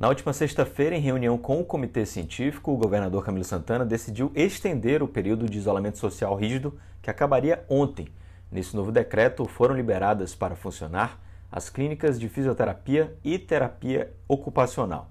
Na última sexta-feira, em reunião com o Comitê Científico, o governador Camilo Santana decidiu estender o período de isolamento social rígido que acabaria ontem. Nesse novo decreto, foram liberadas para funcionar as clínicas de fisioterapia e terapia ocupacional.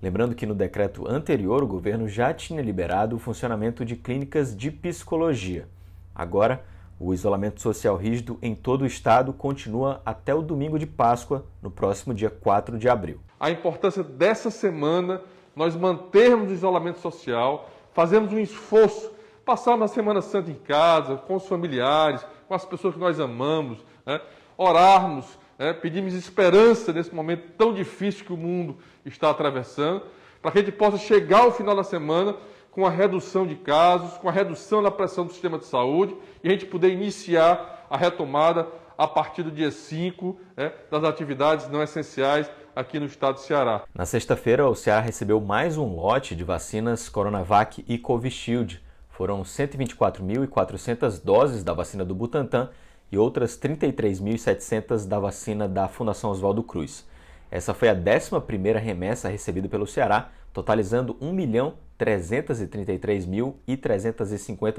Lembrando que no decreto anterior, o governo já tinha liberado o funcionamento de clínicas de psicologia. Agora, o isolamento social rígido em todo o estado continua até o domingo de Páscoa, no próximo dia 4 de abril. A importância dessa semana nós mantermos o isolamento social, fazermos um esforço, passarmos a Semana Santa em casa, com os familiares, com as pessoas que nós amamos, né? orarmos, né? pedirmos esperança nesse momento tão difícil que o mundo está atravessando, para que a gente possa chegar ao final da semana com a redução de casos, com a redução da pressão do sistema de saúde e a gente poder iniciar a retomada a partir do dia 5 né, das atividades não essenciais aqui no estado do Ceará. Na sexta-feira, o Ceará recebeu mais um lote de vacinas Coronavac e Covishield. Foram 124.400 doses da vacina do Butantan e outras 33.700 da vacina da Fundação Oswaldo Cruz. Essa foi a 11 remessa recebida pelo Ceará, totalizando 1.333.350 milhão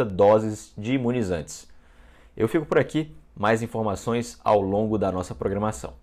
doses de imunizantes. Eu fico por aqui, mais informações ao longo da nossa programação.